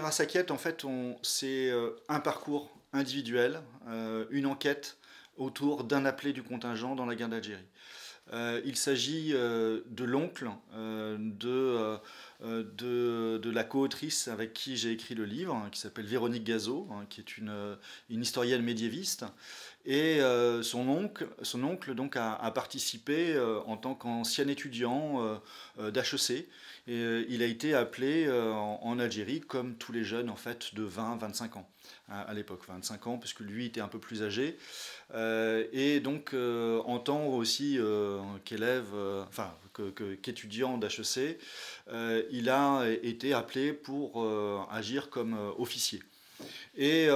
à en fait, c'est euh, un parcours individuel, euh, une enquête autour d'un appelé du contingent dans la guerre d'Algérie. Euh, il s'agit de l'oncle de, de de la co-autrice avec qui j'ai écrit le livre, hein, qui s'appelle Véronique Gazot, hein, qui est une, euh, une historienne médiéviste. Et euh, son oncle, son oncle donc, a, participé euh, en tant qu'ancien étudiant d'HEC. Et il a été appelé en, Algérie, comme tous les jeunes en fait, de 20-25 ans à l'époque, 25 ans, puisque lui était un peu plus âgé. et donc, en tant aussi qu'élève, enfin, qu'étudiant d'HEC, euh, il a été appelé pour euh, agir comme euh, officier. Et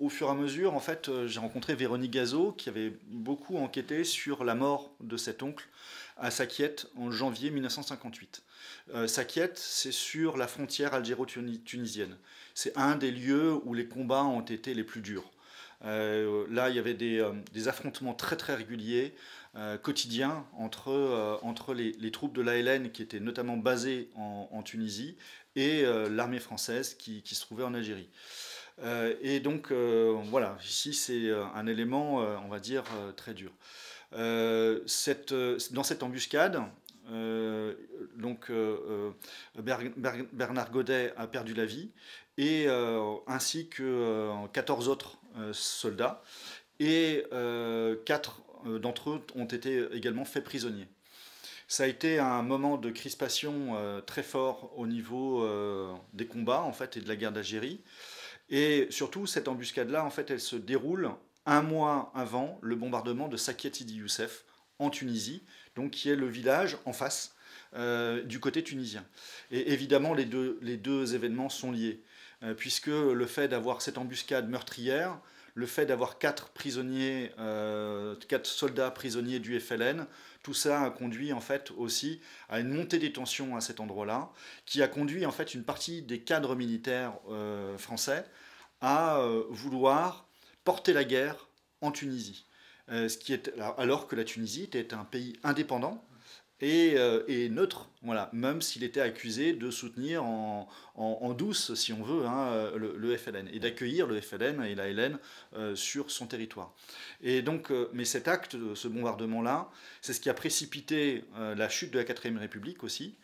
au fur et à mesure, en fait, j'ai rencontré Véronique Gazot, qui avait beaucoup enquêté sur la mort de cet oncle à Sakiette en janvier 1958. Euh, c'est sur la frontière algéro-tunisienne. C'est un des lieux où les combats ont été les plus durs. Euh, là, il y avait des, euh, affrontements très très réguliers, euh, quotidiens, entre, entre les, troupes de l'ALN qui étaient notamment basées en, Tunisie et l'armée française qui, qui, se trouvait en Algérie. et donc, voilà, ici, c'est un élément, on va dire, très dur. Cette, dans cette embuscade, euh, donc euh, euh, Bernard Godet a perdu la vie, et ainsi que 14 autres soldats, et 4 d'entre eux ont été également faits prisonniers. Ça a été un moment de crispation très fort au niveau des combats en fait et de la guerre d'Algérie. Et surtout, cette embuscade-là, en fait, elle se déroule un mois avant le bombardement de Saqiyat-i-Di Youssef, en Tunisie, donc qui est le village en face euh, du côté tunisien. Et évidemment, les deux, événements sont liés, euh, puisque le fait d'avoir cette embuscade meurtrière, le fait d'avoir quatre prisonniers, euh, quatre soldats prisonniers du FLN, tout ça a conduit en fait aussi à une montée des tensions à cet endroit-là, qui a conduit en fait une partie des cadres militaires français à vouloir porter la guerre en Tunisie. Euh, qui est, alors que la Tunisie était un pays indépendant, euh, et, neutre, voilà. même s'il était accusé de soutenir en, douce, si on veut, hein, le, FLN, et d'accueillir le FLN et la LN euh, sur son territoire. Et donc, mais cet acte, ce bombardement-là, c'est ce qui a précipité la chute de la 4 République aussi,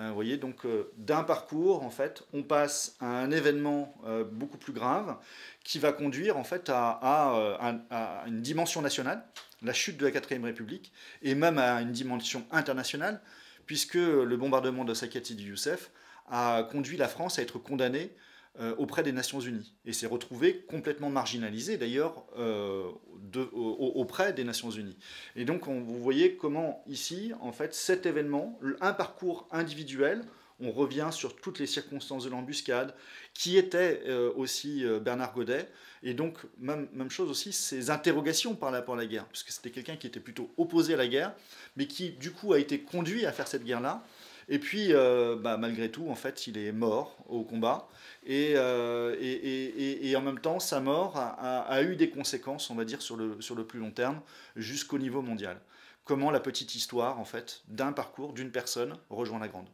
Hein, vous voyez, donc euh, d'un parcours, en fait, on passe à un événement euh, beaucoup plus grave qui va conduire, en fait, à, euh, une dimension nationale, la chute de la 4 République, et même à une dimension internationale, puisque le bombardement de du Youssef a conduit la France à être condamnée euh, auprès des Nations Unies et s'est retrouvé complètement marginalisé d'ailleurs euh, auprès des Nations Unies. Et donc vous voyez comment ici, en fait, cet événement, un parcours individuel, on revient sur toutes les circonstances de l'embuscade, qui était euh, aussi Bernard Godet, et donc même, chose aussi, ses interrogations par rapport à la guerre, puisque c'était quelqu'un qui était plutôt opposé à la guerre, mais qui du coup a été conduit à faire cette guerre-là. Et puis, euh, bah, malgré tout, en fait, il est mort au combat. Et, euh, en même temps, sa mort a, a, eu des conséquences, on va dire, sur le, sur le plus long terme, jusqu'au niveau mondial. Comment la petite histoire, en fait, d'un parcours, d'une personne, rejoint la grande.